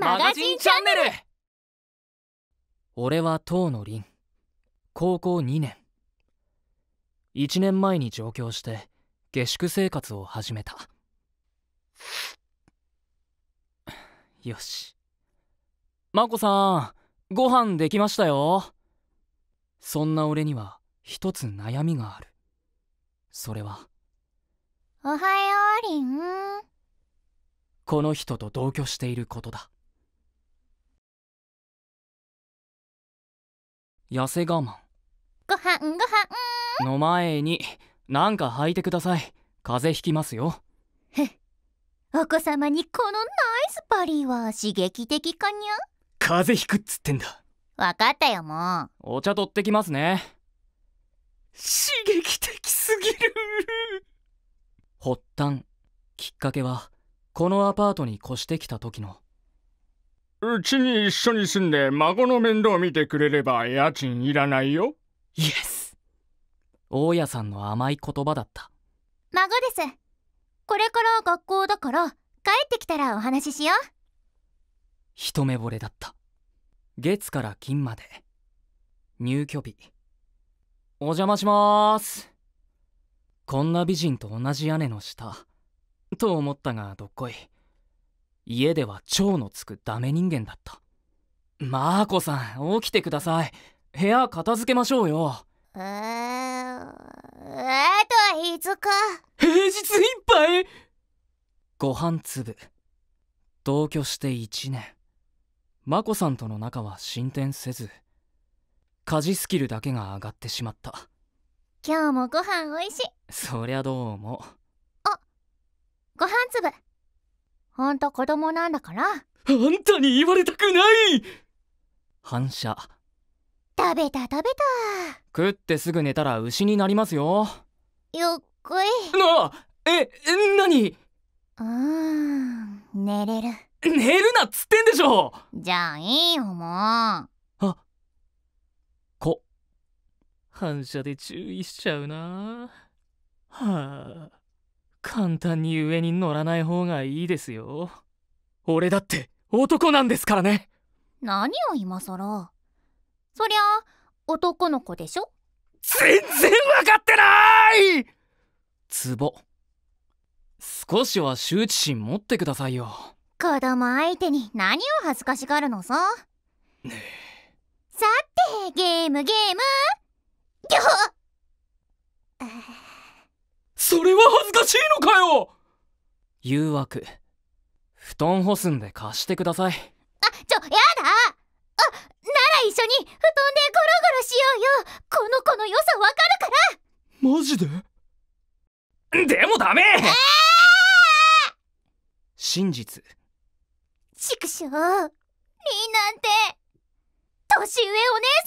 マガジンチャンネル俺は当野凛高校2年1年前に上京して下宿生活を始めたよし眞子さんご飯できましたよそんな俺には一つ悩みがあるそれはおはようりんこの人と同居していることだ痩せ我慢ご飯ご飯の前になんか履いてください風邪ひきますよお子様にこのナイスパリーは刺激的かにゃ風邪ひくっつってんだわかったよもうお茶取ってきますね刺激的すぎる発端きっかけはこのアパートに越してきた時のうちに一緒に住んで孫の面倒見てくれれば家賃いらないよイエス大家さんの甘い言葉だった孫ですこれから学校だから帰ってきたらお話ししよう一目惚れだった月から金まで入居日お邪魔しますこんな美人と同じ屋根の下と思ったがどっこい家では蝶のつくダメ人間だったマーコさん起きてください部屋片付けましょうよえー、あとつか平日いっぱいご飯粒同居して1年眞子さんとの仲は進展せず家事スキルだけが上がってしまった今日もご飯おいしいそりゃどうもあご飯粒ほんと子供なんだからあんたに言われたくない反射食べた食べた食ってすぐ寝たら牛になりますよゆっくりなあえ何うーん寝れる寝るなっつってんでしょじゃあいいよもうあこ反射で注意しちゃうなはあ簡単に上に乗らない方がいいですよ俺だって男なんですからね何を今さらそりゃ男の子でしょ全然分かってないツボ少しは羞恥心持ってくださいよ子供相手に何を恥ずかしがるのさ、ね、さてゲームゲームギョそれは恥ずかしいのかよ誘惑布団干すんで貸してくださいあちょやだあなら一緒に布団でゴロゴロしようよこの子の良さわかるからマジででもダメ、えー、真実畜生リンなんて年上お姉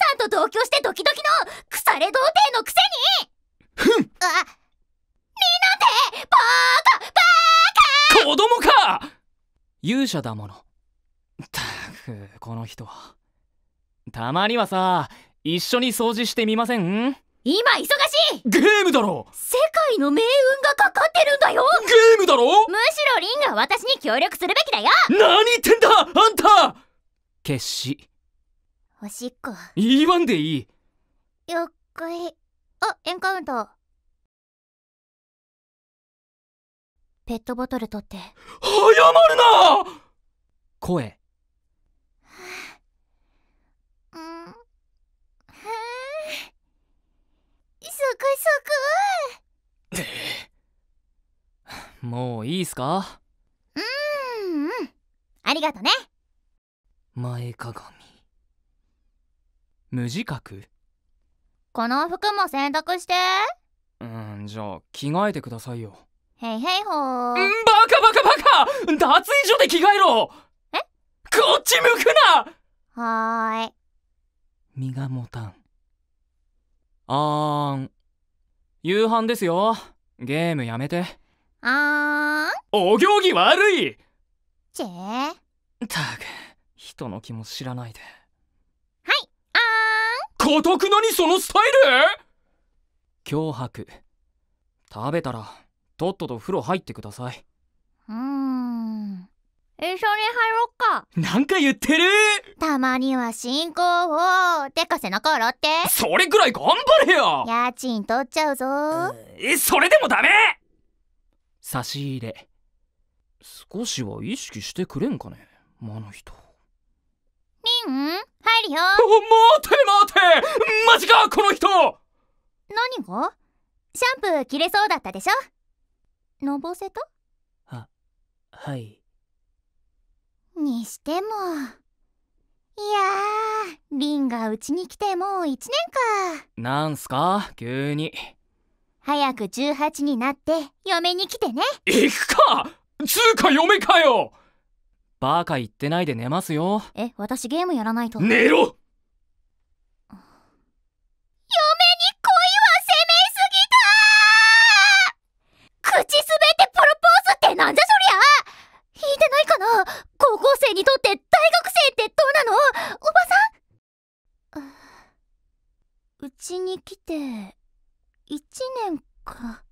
さんと同居してドキドキの腐れ童貞のくせにふんあってバーカバーカ子供か勇者だものたくこの人はたまにはさ一緒に掃除してみません今忙しいゲームだろ世界の命運がかかってるんだよゲームだろむしろリンが私に協力するべきだよ何言ってんだあんた決死おしっこ言わんでいいよっこいあエンカウントペットボトル取って謝るな声そこそもういいすかうんうんありがとね前かがみ無自覚この服も洗濯してうんじゃあ着替えてくださいよへいへいほー。バカバカバカ脱衣所で着替えろえこっち向くなはーい。身が持たん。あーん。夕飯ですよ。ゲームやめて。あーん。お行儀悪いちぇたく、人の気も知らないで。はい、あーん。かたくなにそのスタイル脅迫。食べたら。とっとと風呂入ってくださいうーん一緒に入ろっかなんか言ってるたまには進行をてか背中洗ってそれくらい頑張れよ家賃取っちゃうぞえそれでもダメ差し入れ少しは意識してくれんかねあの人リン入るよ待て待てマジかこの人何がシャンプー切れそうだったでしょのぼせたははいにしてもいやリンがうちに来てもう1年かなんすか急に早く18になって嫁に来てね行くかつうか嫁かよバカ言ってないで寝ますよえ私ゲームやらないと寝ろちに来て1年か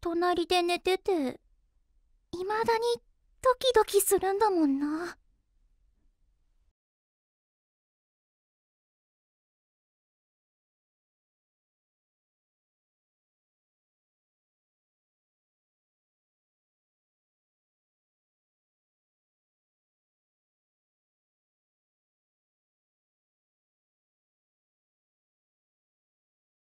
隣で寝てていまだにドキドキするんだもんな